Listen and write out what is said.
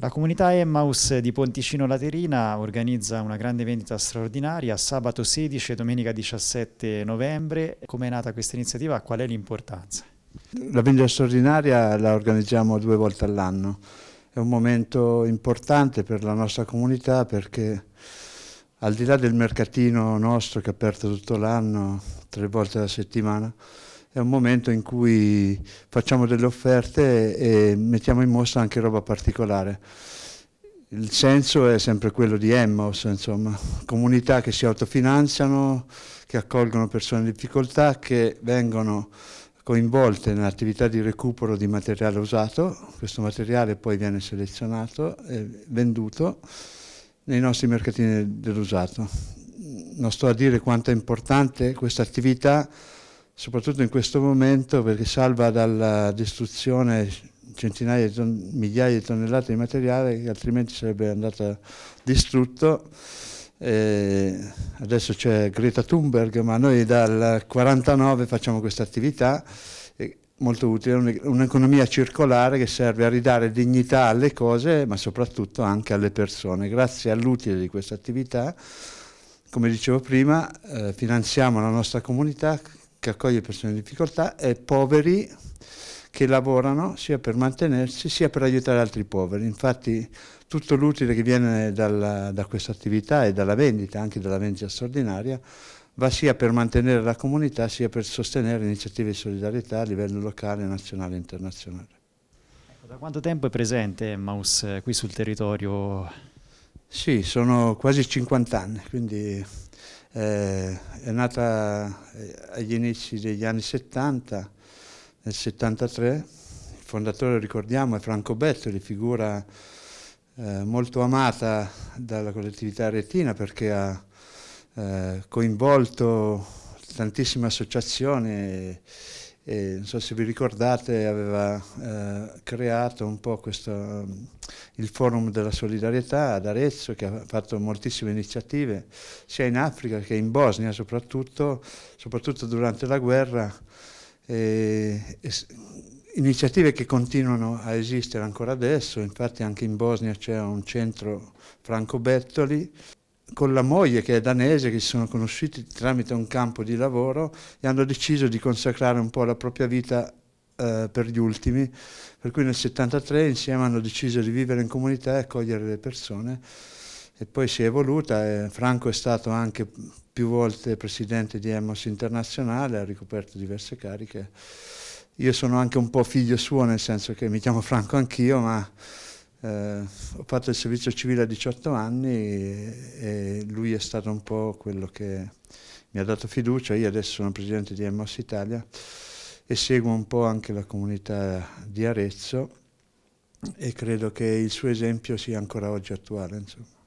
La comunità Emmaus di Ponticino Laterina organizza una grande vendita straordinaria sabato 16 e domenica 17 novembre. Come è nata questa iniziativa? Qual è l'importanza? La vendita straordinaria la organizziamo due volte all'anno. È un momento importante per la nostra comunità perché al di là del mercatino nostro che è aperto tutto l'anno, tre volte alla settimana, è un momento in cui facciamo delle offerte e mettiamo in mostra anche roba particolare. Il senso è sempre quello di Emmaus, insomma, comunità che si autofinanziano, che accolgono persone in difficoltà, che vengono coinvolte nell'attività di recupero di materiale usato, questo materiale poi viene selezionato e venduto nei nostri mercatini dell'usato. Non sto a dire quanto è importante questa attività soprattutto in questo momento perché salva dalla distruzione centinaia di migliaia di tonnellate di materiale che altrimenti sarebbe andato distrutto. E adesso c'è Greta Thunberg, ma noi dal 49 facciamo questa attività molto utile, un'economia circolare che serve a ridare dignità alle cose, ma soprattutto anche alle persone. Grazie all'utile di questa attività, come dicevo prima, eh, finanziamo la nostra comunità che accoglie persone in difficoltà e poveri che lavorano sia per mantenersi sia per aiutare altri poveri. Infatti tutto l'utile che viene dalla, da questa attività e dalla vendita, anche dalla vendita straordinaria, va sia per mantenere la comunità sia per sostenere iniziative di solidarietà a livello locale, nazionale e internazionale. Ecco, da quanto tempo è presente Maus eh, qui sul territorio? Sì, sono quasi 50 anni, quindi eh, è nata eh, agli inizi degli anni 70, nel 73, il fondatore ricordiamo è Franco Bettoli, figura eh, molto amata dalla collettività aretina perché ha eh, coinvolto tantissime associazioni e, non so se vi ricordate, aveva eh, creato un po' questo, mm, il forum della solidarietà ad Arezzo, che ha fatto moltissime iniziative, sia in Africa che in Bosnia soprattutto, soprattutto durante la guerra. E, e, iniziative che continuano a esistere ancora adesso, infatti anche in Bosnia c'è un centro Franco Bettoli con la moglie che è danese, che si sono conosciuti tramite un campo di lavoro e hanno deciso di consacrare un po' la propria vita eh, per gli ultimi, per cui nel 73 insieme hanno deciso di vivere in comunità e accogliere le persone e poi si è evoluta e Franco è stato anche più volte presidente di Emos Internazionale, ha ricoperto diverse cariche. Io sono anche un po' figlio suo, nel senso che mi chiamo Franco anch'io, ma eh, ho fatto il servizio civile a 18 anni e, lui è stato un po' quello che mi ha dato fiducia. Io adesso sono presidente di Emos Italia e seguo un po' anche la comunità di Arezzo e credo che il suo esempio sia ancora oggi attuale. Insomma.